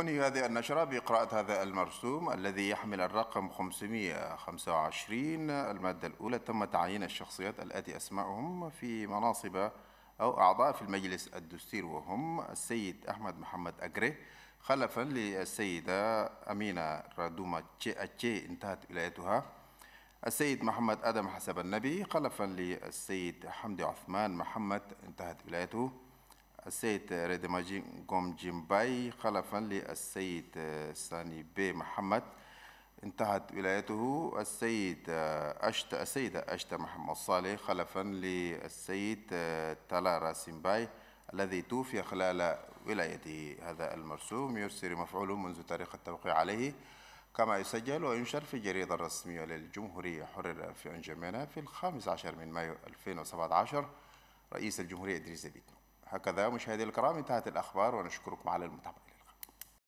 أنهي هذه النشرة بقراءة هذا المرسوم الذي يحمل الرقم 525 المادة الأولى تم تعيين الشخصيات الآتي أسمائهم في مناصب أو أعضاء في المجلس الدستير وهم السيد أحمد محمد أجري خلفا للسيدة أمينة رادوما أتشي انتهت ولايتها السيد محمد آدم حسب النبي خلفا للسيد حمدي عثمان محمد انتهت ولايته السيد ريدماجي قوم جيمباي خلفا للسيد آه، ساني بي محمد انتهت ولايته السيد آه، أشت السيدة أشتا محمد صالح خلفا للسيد آه، تلارا راسيمباي الذي توفي خلال ولايته هذا المرسوم يرسل مفعوله منذ تاريخ التوقيع عليه كما يسجل وينشر في الجريدة الرسمية للجمهورية حرر في أنجمينا في الخامس عشر من مايو 2017 رئيس الجمهورية إدريس دبيتو هكذا مشاهدي الكرام انتهت الأخبار ونشكركم على المتابعة